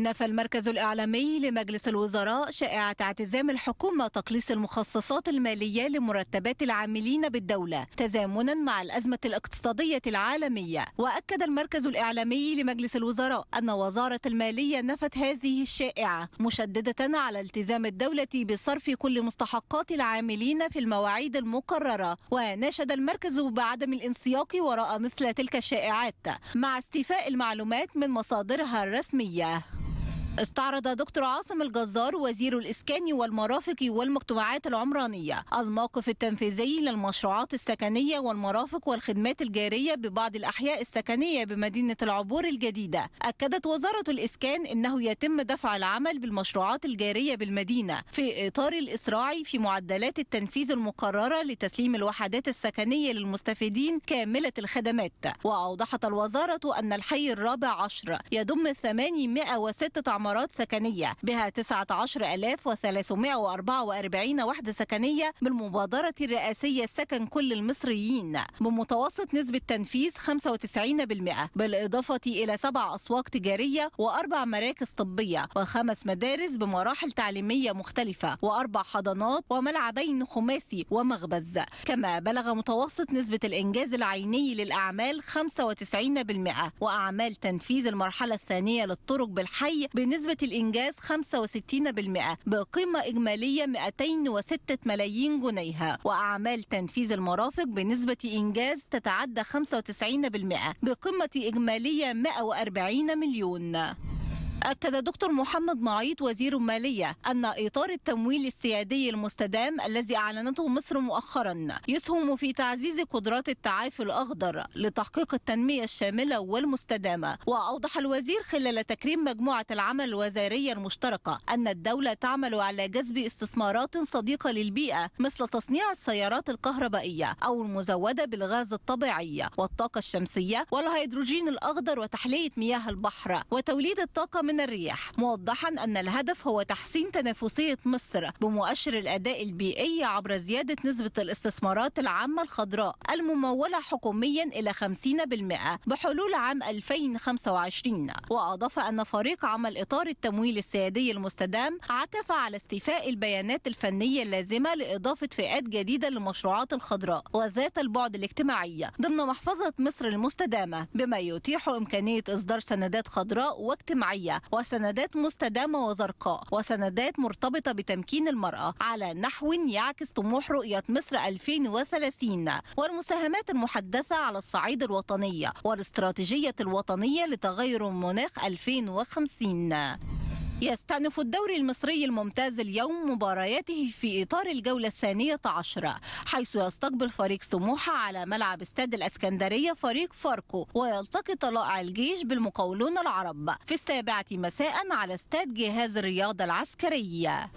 نفى المركز الإعلامي لمجلس الوزراء شائعة اعتزام الحكومة تقليص المخصصات المالية لمرتبات العاملين بالدولة تزامنا مع الأزمة الاقتصادية العالمية وأكد المركز الإعلامي لمجلس الوزراء أن وزارة المالية نفت هذه الشائعة مشددة على التزام الدولة بصرف كل مستحقات العاملين في المواعيد المقررة وناشد المركز بعدم الانسياق وراء مثل تلك الشائعات مع استيفاء المعلومات من مصادرها الرسمية استعرض دكتور عاصم الجزار وزير الإسكان والمرافق والمجتمعات العمرانية الموقف التنفيذي للمشروعات السكنية والمرافق والخدمات الجارية ببعض الأحياء السكنية بمدينة العبور الجديدة أكدت وزارة الإسكان أنه يتم دفع العمل بالمشروعات الجارية بالمدينة في إطار الإسراع في معدلات التنفيذ المقررة لتسليم الوحدات السكنية للمستفيدين كاملة الخدمات وأوضحت الوزارة أن الحي الرابع عشر يضم 806 عمارات سكنية بها 19344 وحدة سكنية بالمبادرة الرئاسية سكن كل المصريين بمتوسط نسبة تنفيذ 95% بالإضافة إلى سبع أسواق تجارية وأربع مراكز طبية وخمس مدارس بمراحل تعليمية مختلفة وأربع حضانات وملعبين خماسي ومخبز كما بلغ متوسط نسبة الإنجاز العيني للأعمال 95% وأعمال تنفيذ المرحلة الثانية للطرق بالحي بنسبة بنسبة الإنجاز 65% بقيمة إجمالية 206 ملايين جنيه وأعمال تنفيذ المرافق بنسبة إنجاز تتعدى 95% بقيمة إجمالية 140 مليون أكد دكتور محمد معيط وزير المالية أن إطار التمويل السيادي المستدام الذي أعلنته مصر مؤخرا يسهم في تعزيز قدرات التعافي الأخضر لتحقيق التنمية الشاملة والمستدامة وأوضح الوزير خلال تكريم مجموعة العمل الوزارية المشتركة أن الدولة تعمل على جذب استثمارات صديقة للبيئة مثل تصنيع السيارات الكهربائية أو المزودة بالغاز الطبيعي والطاقة الشمسية والهيدروجين الأخضر وتحلية مياه البحر وتوليد الطاقة من الرياح موضحا أن الهدف هو تحسين تنافسية مصر بمؤشر الأداء البيئي عبر زيادة نسبة الاستثمارات العامة الخضراء الممولة حكوميا إلى 50% بحلول عام 2025 وأضاف أن فريق عمل إطار التمويل السيادي المستدام عكف على استيفاء البيانات الفنية اللازمة لإضافة فئات جديدة للمشروعات الخضراء وذات البعد الاجتماعي ضمن محفظة مصر المستدامة بما يتيح إمكانية إصدار سندات خضراء واجتماعية وسندات مستدامة وزرقاء وسندات مرتبطة بتمكين المرأة على نحو يعكس طموح رؤية مصر 2030 والمساهمات المحدثة على الصعيد الوطني والاستراتيجية الوطنية لتغير المناخ 2050 يستأنف الدوري المصري الممتاز اليوم مبارياته في إطار الجولة الثانية عشرة حيث يستقبل فريق سموحة على ملعب استاد الأسكندرية فريق فاركو ويلتقي طلائع الجيش بالمقاولون العرب في السابعة مساء على استاد جهاز الرياضة العسكرية